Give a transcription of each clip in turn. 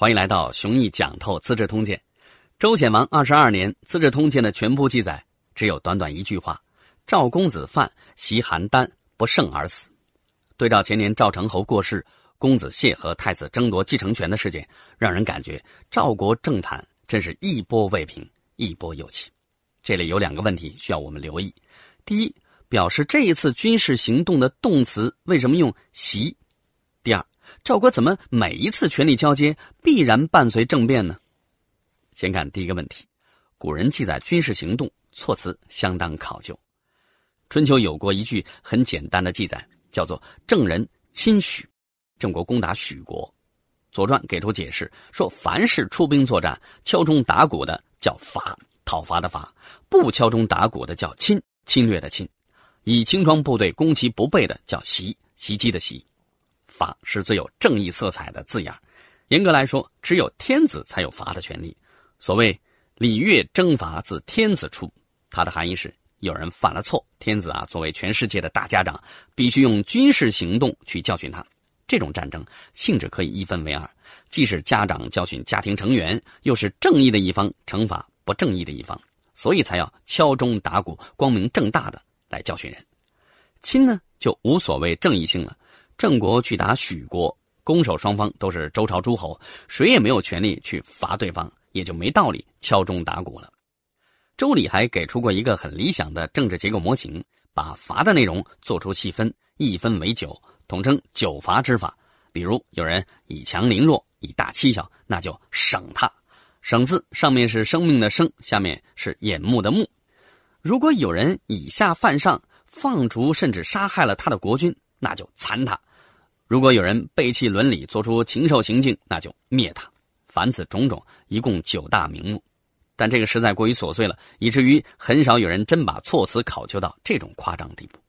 欢迎来到熊毅讲透《资治通鉴》。周显王二十二年，《资治通鉴》的全部记载只有短短一句话：“赵公子范袭邯郸，不胜而死。”对照前年赵成侯过世、公子谢和太子争夺继承权的事件，让人感觉赵国政坛真是一波未平，一波又起。这里有两个问题需要我们留意：第一，表示这一次军事行动的动词为什么用“袭”？第二。赵国怎么每一次权力交接必然伴随政变呢？先看第一个问题。古人记载军事行动措辞相当考究，《春秋》有过一句很简单的记载，叫做“郑人侵许”。郑国攻打许国，《左传》给出解释说，凡是出兵作战、敲钟打鼓的叫伐，讨伐的伐；不敲钟打鼓的叫侵，侵略的侵；以轻装部队攻其不备的叫袭，袭击的袭。法是最有正义色彩的字眼，严格来说，只有天子才有罚的权利。所谓“礼乐征伐自天子出”，它的含义是有人犯了错，天子啊作为全世界的大家长，必须用军事行动去教训他。这种战争性质可以一分为二，既是家长教训家庭成员，又是正义的一方惩罚不正义的一方，所以才要敲钟打鼓，光明正大的来教训人。亲呢，就无所谓正义性了。郑国去打许国，攻守双方都是周朝诸侯，谁也没有权利去罚对方，也就没道理敲钟打鼓了。周礼还给出过一个很理想的政治结构模型，把罚的内容做出细分，一分为九，统称九罚之法。比如有人以强凌弱，以大欺小，那就省他。省字上面是生命的生，下面是眼目的目。如果有人以下犯上，放逐甚至杀害了他的国君，那就残他。如果有人背弃伦理，做出禽兽行径，那就灭他。凡此种种，一共九大名目。但这个实在过于琐碎了，以至于很少有人真把措辞考究到这种夸张地步。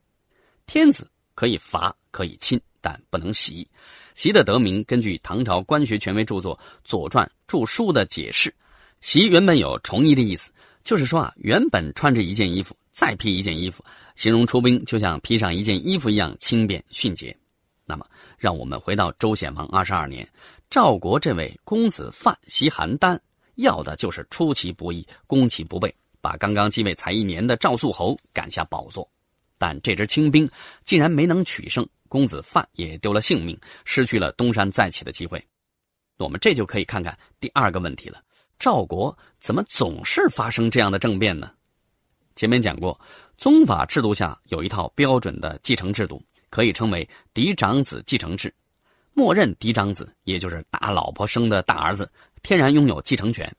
天子可以罚，可以亲，但不能袭。袭的得名，根据唐朝官学权威著作《左传著书》的解释，“袭”原本有重衣的意思，就是说啊，原本穿着一件衣服，再披一件衣服，形容出兵就像披上一件衣服一样轻便迅捷。那么，让我们回到周显王二十二年，赵国这位公子范袭邯郸，要的就是出其不意、攻其不备，把刚刚继位才一年的赵肃侯赶下宝座。但这支清兵竟然没能取胜，公子范也丢了性命，失去了东山再起的机会。我们这就可以看看第二个问题了：赵国怎么总是发生这样的政变呢？前面讲过，宗法制度下有一套标准的继承制度。可以称为嫡长子继承制，默认嫡长子，也就是大老婆生的大儿子，天然拥有继承权。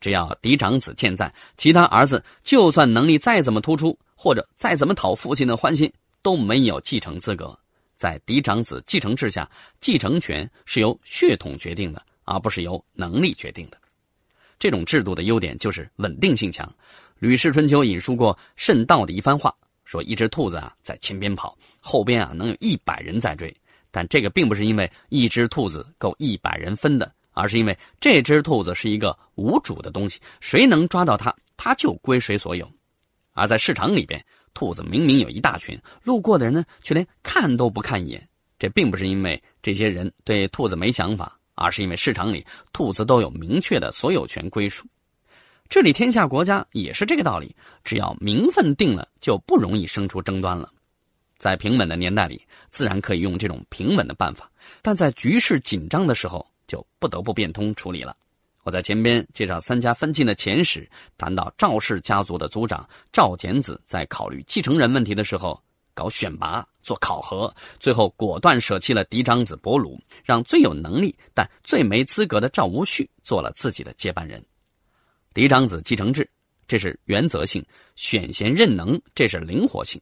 只要嫡长子健在，其他儿子就算能力再怎么突出，或者再怎么讨父亲的欢心，都没有继承资格。在嫡长子继承制下，继承权是由血统决定的，而不是由能力决定的。这种制度的优点就是稳定性强。《吕氏春秋》引述过慎道的一番话。说一只兔子啊，在前边跑，后边啊能有一百人在追。但这个并不是因为一只兔子够一百人分的，而是因为这只兔子是一个无主的东西，谁能抓到它，它就归谁所有。而在市场里边，兔子明明有一大群，路过的人呢却连看都不看一眼。这并不是因为这些人对兔子没想法，而是因为市场里兔子都有明确的所有权归属。治理天下国家也是这个道理，只要名分定了，就不容易生出争端了。在平稳的年代里，自然可以用这种平稳的办法；但在局势紧张的时候，就不得不变通处理了。我在前边介绍三家分晋的前史，谈到赵氏家族的族长赵简子在考虑继承人问题的时候，搞选拔、做考核，最后果断舍弃了嫡长子伯鲁，让最有能力但最没资格的赵无恤做了自己的接班人。嫡长子继承制，这是原则性；选贤任能，这是灵活性。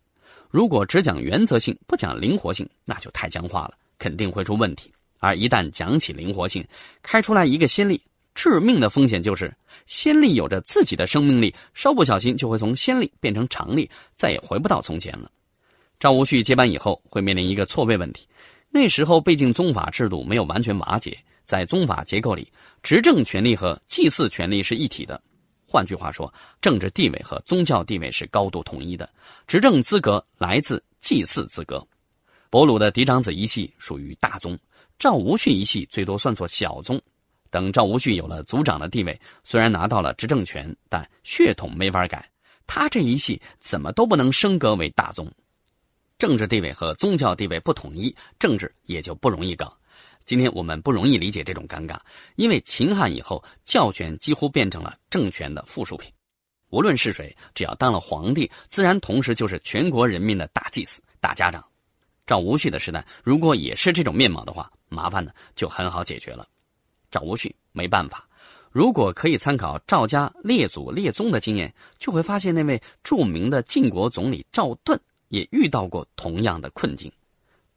如果只讲原则性，不讲灵活性，那就太僵化了，肯定会出问题。而一旦讲起灵活性，开出来一个先例，致命的风险就是先例有着自己的生命力，稍不小心就会从先例变成常例，再也回不到从前了。赵无绪接班以后会面临一个错位问题，那时候毕竟宗法制度没有完全瓦解。在宗法结构里，执政权力和祭祀权力是一体的，换句话说，政治地位和宗教地位是高度统一的。执政资格来自祭祀资格。伯鲁的嫡长子一系属于大宗，赵无恤一系最多算作小宗。等赵无恤有了族长的地位，虽然拿到了执政权，但血统没法改，他这一系怎么都不能升格为大宗。政治地位和宗教地位不统一，政治也就不容易搞。今天我们不容易理解这种尴尬，因为秦汉以后，教权几乎变成了政权的附属品。无论是谁，只要当了皇帝，自然同时就是全国人民的大祭司、大家长。赵无恤的时代，如果也是这种面貌的话，麻烦呢就很好解决了。赵无恤没办法，如果可以参考赵家列祖列宗的经验，就会发现那位著名的晋国总理赵盾也遇到过同样的困境。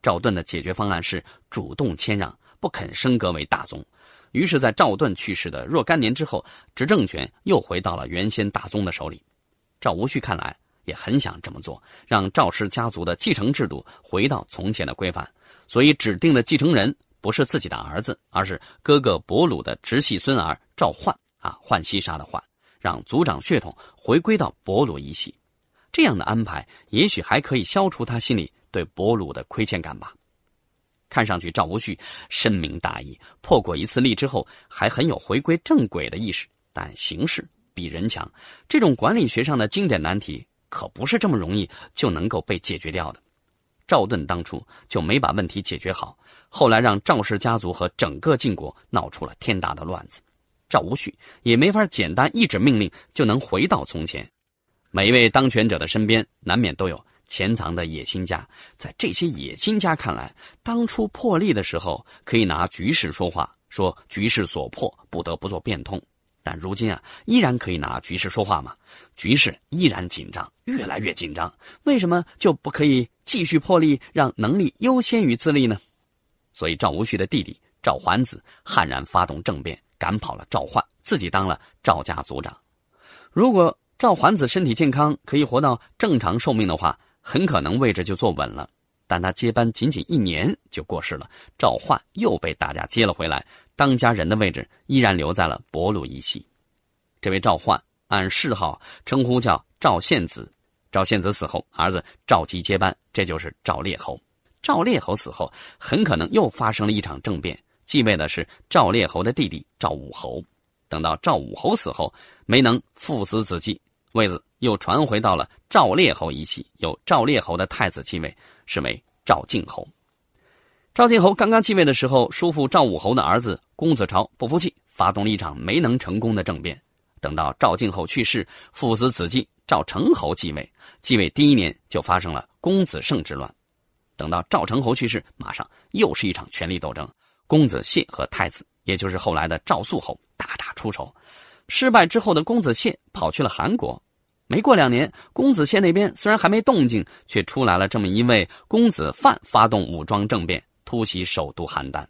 赵盾的解决方案是主动谦让，不肯升格为大宗。于是，在赵盾去世的若干年之后，执政权又回到了原先大宗的手里。赵无恤看来也很想这么做，让赵氏家族的继承制度回到从前的规范，所以指定的继承人不是自己的儿子，而是哥哥伯鲁的直系孙儿赵焕啊，《浣溪沙》的换，让族长血统回归到伯鲁一系。这样的安排也许还可以消除他心里。对伯鲁的亏欠感吧，看上去赵无恤深明大义，破过一次例之后，还很有回归正轨的意识。但形势比人强，这种管理学上的经典难题可不是这么容易就能够被解决掉的。赵盾当初就没把问题解决好，后来让赵氏家族和整个晋国闹出了天大的乱子。赵无恤也没法简单一纸命令就能回到从前。每一位当权者的身边，难免都有。潜藏的野心家，在这些野心家看来，当初破例的时候可以拿局势说话，说局势所迫，不得不做变通；但如今啊，依然可以拿局势说话嘛？局势依然紧张，越来越紧张，为什么就不可以继续破例，让能力优先于自立呢？所以，赵无恤的弟弟赵桓子悍然发动政变，赶跑了赵焕，自己当了赵家族长。如果赵桓子身体健康，可以活到正常寿命的话，很可能位置就坐稳了，但他接班仅仅一年就过世了。赵焕又被大家接了回来，当家人的位置依然留在了伯鲁一系。这位赵焕按谥号称呼叫赵献子。赵献子死后，儿子赵姬接班，这就是赵烈侯。赵烈侯死后，很可能又发生了一场政变，继位的是赵烈侯的弟弟赵武侯。等到赵武侯死后，没能父死子继。位子又传回到了赵烈侯一系，有赵烈侯的太子继位，是为赵敬侯。赵敬侯刚刚继位的时候，叔父赵武侯的儿子公子朝不服气，发动了一场没能成功的政变。等到赵敬侯去世，父子子继，赵成侯继位。继位第一年就发生了公子胜之乱。等到赵成侯去世，马上又是一场权力斗争，公子谢和太子，也就是后来的赵肃侯大打出手。失败之后的公子燮跑去了韩国，没过两年，公子燮那边虽然还没动静，却出来了这么一位公子范，发动武装政变，突袭首都邯郸。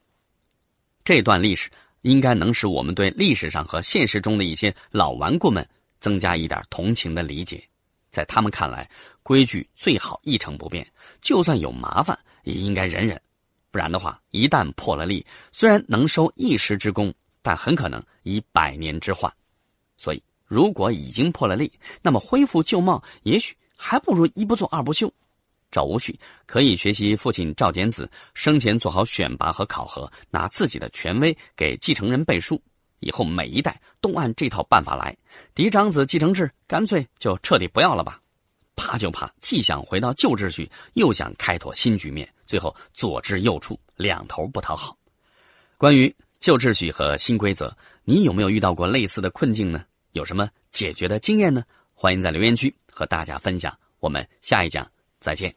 这段历史应该能使我们对历史上和现实中的一些老顽固们增加一点同情的理解。在他们看来，规矩最好一成不变，就算有麻烦也应该忍忍，不然的话，一旦破了例，虽然能收一时之功，但很可能以百年之患。所以，如果已经破了例，那么恢复旧貌，也许还不如一不做二不休。赵无恤可以学习父亲赵简子生前做好选拔和考核，拿自己的权威给继承人背书。以后每一代都按这套办法来，嫡长子继承制干脆就彻底不要了吧？怕就怕既想回到旧秩序，又想开拓新局面，最后左支右绌，两头不讨好。关于旧秩序和新规则，你有没有遇到过类似的困境呢？有什么解决的经验呢？欢迎在留言区和大家分享。我们下一讲再见。